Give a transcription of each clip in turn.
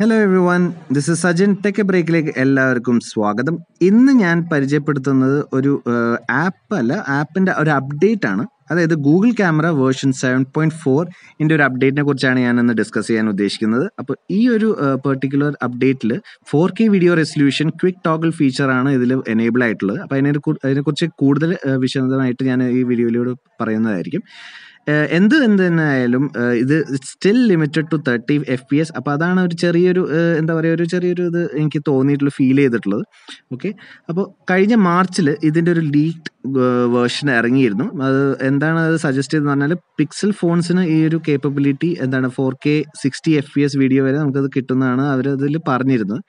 hello everyone this is Sajin tech ബ്രേക്കിലേക്ക് എല്ലാവർക്കും സ്വാഗതം ഇന്ന് ഞാൻ പരിചയപ്പെടുത്തുന്നത് ഒരു ആപ്പ് അല്ല ആപ്പിൻ്റെ ഒരു അപ്ഡേറ്റ് ആണ് അതായത് Google camera version seven point four ഒരു അപ്ഡേറ്റിനെ കുറിച്ചാണ് ഞാൻ ഇന്ന് ഡിസ്കസ് ചെയ്യാൻ ഉദ്ദേശിക്കുന്നത് അപ്പോൾ ഈ ഒരു പെർട്ടിക്കുലർ അപ്ഡേറ്റിൽ four K video resolution quick toggle ഫീച്ചറാണ് ഇതിൽ എനേബിൾ ആയിട്ടുള്ളത് അപ്പോൾ അതിനെ അതിനെക്കുറിച്ച് കൂടുതൽ വിശദമായിട്ട് ഞാൻ ഈ വീഡിയോയിലൂടെ പറയുന്നതായിരിക്കും എന്ത് എന്ത് തന്നെ ആയാലും ഇത് still limited to thirty F P S അപ്പോൾ അതാണ് ഒരു ചെറിയൊരു എന്താ പറയുക ഒരു ചെറിയൊരു ഇത് എനിക്ക് തോന്നിയിട്ടുള്ള ഫീൽ ചെയ്തിട്ടുള്ളത് ഓക്കെ അപ്പോൾ കഴിഞ്ഞ മാർച്ചിൽ ഇതിൻ്റെ ഒരു ലീക്ഡ് വേർഷൻ ഇറങ്ങിയിരുന്നു അത് എന്താണ് അത് സജസ്റ്റ് ചെയ്തെന്ന് പറഞ്ഞാൽ പിക്സൽ ഫോൺസിന് ഈ ഒരു കേപ്പബിലിറ്റി എന്താണ് four K sixty F P S video വരെ നമുക്കത് കിട്ടുന്നതാണ് അവരതിൽ പറഞ്ഞിരുന്നത്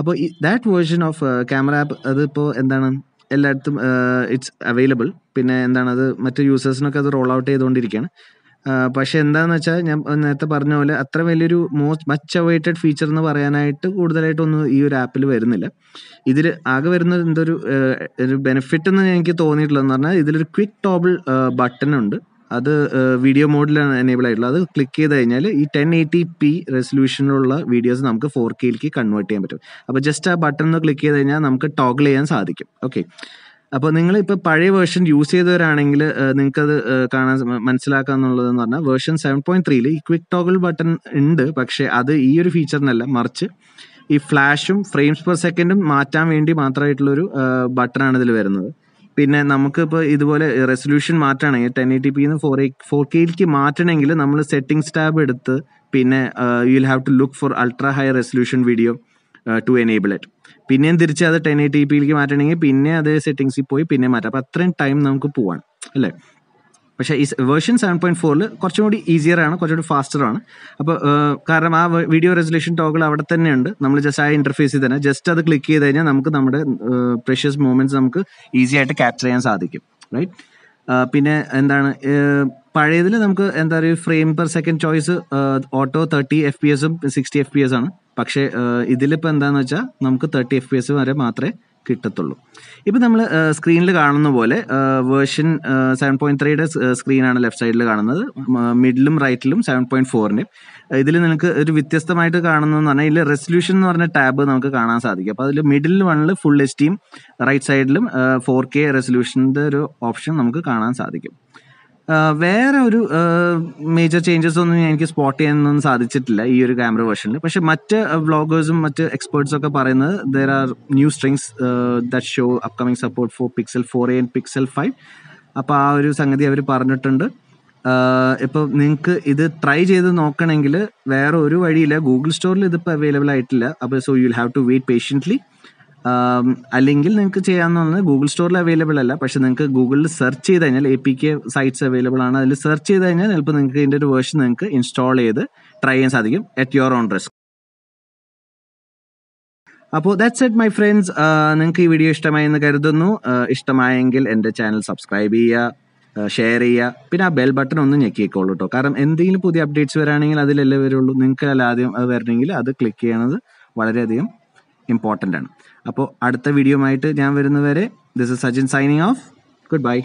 അപ്പോൾ that version of camera app അതിപ്പോൾ എന്താണ് എല്ലായിടത്തും ഇറ്റ്സ് അവൈലബിൾ പിന്നെ എന്താണ് അത് യൂസേഴ്സിനൊക്കെ അത് റോൾ ഔട്ട് ചെയ്തുകൊണ്ടിരിക്കുകയാണ് പക്ഷെ എന്താണെന്ന് വെച്ചാൽ ഞാൻ നേരത്തെ പറഞ്ഞ പോലെ അത്ര വലിയൊരു മോസ്റ്റ് മച്ച് അവൈറ്റഡ് ഫീച്ചർ എന്ന് പറയാനായിട്ട് കൂടുതലായിട്ടൊന്നും ഈ ഒരു ആപ്പിൽ വരുന്നില്ല ഇതിൽ ആകെ വരുന്ന എന്തൊരു ഒരു ബെനിഫിറ്റ് എന്ന് എനിക്ക് തോന്നിയിട്ടുള്ളതെന്ന് പറഞ്ഞാൽ ഇതിലൊരു ക്വിക്ക് ടോബിൾ ബട്ടൺ ഉണ്ട് അത് വീഡിയോ മോഡിലാണ് എനേബിൾ ആയിട്ടുള്ളത് അത് ക്ലിക്ക് ചെയ്ത് കഴിഞ്ഞാൽ ഈ ടെൻ എയ്റ്റി പി റെസൊല്യൂഷനിലുള്ള വീഡിയോസ് നമുക്ക് ഫോർ കെയിലേക്ക് കൺവേർട്ട് ചെയ്യാൻ പറ്റും അപ്പോൾ ജസ്റ്റ് ആ ബട്ടൺ ഒന്ന് ക്ലിക്ക് ചെയ്ത് കഴിഞ്ഞാൽ നമുക്ക് ടോഗിൾ ചെയ്യാൻ സാധിക്കും ഓക്കെ അപ്പോൾ നിങ്ങൾ ഇപ്പോൾ പഴയ വേർഷൻ യൂസ് ചെയ്തവരാണെങ്കിൽ നിങ്ങൾക്കത് കാണാൻ മനസ്സിലാക്കുക എന്നുള്ളതെന്ന് പറഞ്ഞാൽ വേർഷൻ സെവൻ പോയിന്റ് ത്രീയിൽ ഈ ക്വിക്ക് ടോഗിൾ ബട്ടൺ ഉണ്ട് പക്ഷേ അത് ഈ ഒരു ഫീച്ചറിനല്ല മറിച്ച് ഈ ഫ്ലാഷും ഫ്രെയിംസ് പെർ സെക്കൻഡും മാറ്റാൻ വേണ്ടി മാത്രമായിട്ടുള്ളൊരു ആണ് ഇതിൽ വരുന്നത് പിന്നെ നമുക്കിപ്പോൾ ഇതുപോലെ റെസൊല്യൂഷൻ മാറ്റണമെങ്കിൽ ടെൻ എ ടി പിന്ന് ഫോർ എ ഫോർ കെയിലേക്ക് മാറ്റണമെങ്കിൽ നമ്മൾ സെറ്റിംഗ്സ് ടാബ് എടുത്ത് പിന്നെ you will have to look for ultra high resolution video to enable it പിന്നെയും തിരിച്ച് അത് ടെൻ എ ടി പിയിലേക്ക് മാറ്റണമെങ്കിൽ പിന്നെ അതേ സെറ്റിംഗ്സിൽ പോയി പിന്നെ മാറ്റാം അപ്പോൾ അത്രയും ടൈം നമുക്ക് പോവാണ് അല്ലേ പക്ഷേ ഈ വേർഷൻ സെവൻ പോയിന്റ് ഫോറിൽ കുറച്ചും കൂടി ഈസിയറാണ് കുറച്ചും കുറച്ചുകൂടി ഫാസ്റ്റർ ആണ് അപ്പോൾ കാരണം ആ വീഡിയോ റെസൊല്യൂഷൻ ടോഗിൾ അവിടെ തന്നെ ഉണ്ട് നമ്മൾ ജസ്റ്റ് ആ ഇന്റർഫേസിൽ തന്നെ ജസ്റ്റ് അത് ക്ലിക്ക് ചെയ്ത് കഴിഞ്ഞാൽ നമുക്ക് നമ്മുടെ പ്രഷ്യസ് മൂമെന്റ്സ് നമുക്ക് ഈസി ആയിട്ട് ക്യാപ്ചർ ചെയ്യാൻ സാധിക്കും റൈറ്റ് പിന്നെ എന്താണ് പഴയതിൽ നമുക്ക് എന്താ പറയുക frame per second choice auto thirty F P എസും സിക്സ്റ്റി എഫ് പി എസ് ആണ് പക്ഷേ ഇതിലിപ്പോൾ എന്താണെന്ന് വെച്ചാൽ നമുക്ക് തേർട്ടി എഫ് പി എസ് വരെ മാത്രമേ കിട്ടത്തുള്ളൂ ഇപ്പം നമ്മൾ സ്ക്രീനിൽ കാണുന്ന പോലെ വേർഷൻ സെവൻ പോയിന്റ് ത്രീയുടെ സ്ക്രീനാണ് ലെഫ്റ്റ് സൈഡിൽ കാണുന്നത് മിഡിലും റൈറ്റിലും സെവൻ പോയിന്റ് ഫോറിൻ്റെയും ഇതിൽ നിങ്ങൾക്ക് ഒരു വ്യത്യസ്തമായിട്ട് കാണുന്നതെന്ന് പറഞ്ഞാൽ ഇതിൽ റെസൊല്യൂഷൻ എന്ന് പറഞ്ഞ ടാബ് നമുക്ക് കാണാൻ സാധിക്കും അപ്പോൾ അതിൽ മിഡിൽ വണ്ണിൽ ഫുൾ എസ്റ്റീം റൈറ്റ് സൈഡിലും ഫോർ കെ റെസൊല്യൂഷൻ്റെ ഒരു ഓപ്ഷൻ നമുക്ക് കാണാൻ സാധിക്കും വേറെ ഒരു മേജർ ചേഞ്ചസ് ഒന്നും എനിക്ക് സ്പോട്ട് ചെയ്യാനൊന്നും സാധിച്ചിട്ടില്ല ഈ ഒരു ക്യാമറ വേർഷനിൽ പക്ഷെ മറ്റ് വ്ളോഗേഴ്സും മറ്റ് എക്സ്പേർട്സും ഒക്കെ പറയുന്നത് there are new strings that show upcoming support for Pixel four A and Pixel five അപ്പോൾ ആ ഒരു സംഗതി അവർ പറഞ്ഞിട്ടുണ്ട് ഇപ്പോൾ നിങ്ങൾക്ക് ഇത് ട്രൈ ചെയ്ത് നോക്കണമെങ്കിൽ വേറെ ഒരു വഴിയില്ല ഗൂഗിൾ സ്റ്റോറിൽ ഇതിപ്പോൾ അവൈലബിൾ ആയിട്ടില്ല അപ്പോൾ so you have to wait patiently അല്ലെങ്കിൽ നിങ്ങൾക്ക് ചെയ്യാമെന്ന് ഗൂഗിൾ സ്റ്റോറിൽ അവൈലബിൾ അല്ല പക്ഷെ നിങ്ങൾക്ക് ഗൂഗിളിൽ സെർച്ച് ചെയ്ത് കഴിഞ്ഞാൽ A P K sites available ആണ് അതിൽ സെർച്ച് ചെയ്ത് കഴിഞ്ഞാൽ ചിലപ്പോൾ നിങ്ങൾക്ക് ഇതിൻ്റെ ഒരു വേർഷൻ നിങ്ങൾക്ക് ഇൻസ്റ്റാൾ ചെയ്ത് ട്രൈ ചെയ്യാൻ സാധിക്കും അറ്റ് യുവർ ഓൺ റിസ്ക് അപ്പോൾ ദാറ്റ്സ് ഇറ്റ് മൈ ഫ്രണ്ട്സ് നിങ്ങൾക്ക് ഈ വീഡിയോ ഇഷ്ടമായി എന്ന് കരുതുന്നു ഇഷ്ടമായെങ്കിൽ എൻ്റെ ചാനൽ സബ്സ്ക്രൈബ് ചെയ്യുക ഷെയർ ചെയ്യുക പിന്നെ ആ ബെൽ ബട്ടൺ ഒന്ന് ഞെക്കിക്കോളൂ കേട്ടോ കാരണം എന്തെങ്കിലും പുതിയ അപ്ഡേറ്റ്സ് വരാണെങ്കിൽ അതിലല്ലേ വരുള്ളൂ നിങ്ങൾക്ക് അല്ല ആദ്യം അത് വരണമെങ്കിൽ അത് ക്ലിക്ക് ചെയ്യണത് വളരെയധികം ഇമ്പോർട്ടൻ്റ് ആണ് അപ്പോൾ അടുത്ത വീഡിയോ ആയിട്ട് ഞാൻ വരുന്നവരെ this is Sajin signing off good bye